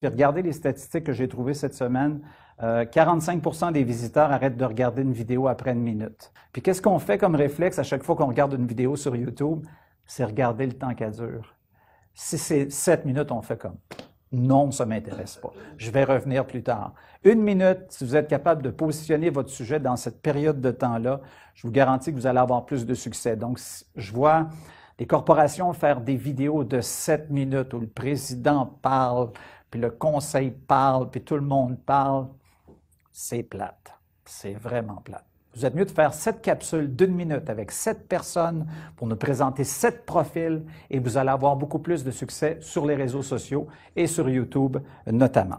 Puis regardez les statistiques que j'ai trouvées cette semaine. 45 euh, des visiteurs arrêtent de regarder une vidéo après une minute. Puis qu'est-ce qu'on fait comme réflexe à chaque fois qu'on regarde une vidéo sur YouTube? C'est regarder le temps qu'elle dure. Si c'est 7 minutes, on fait comme non, ça m'intéresse pas. Je vais revenir plus tard. Une minute, si vous êtes capable de positionner votre sujet dans cette période de temps-là, je vous garantis que vous allez avoir plus de succès. Donc, je vois les corporations faire des vidéos de 7 minutes où le président parle, puis le conseil parle, puis tout le monde parle, c'est plate. C'est vraiment plate. Vous êtes mieux de faire sept capsules d'une minute avec sept personnes pour nous présenter sept profils et vous allez avoir beaucoup plus de succès sur les réseaux sociaux et sur YouTube notamment.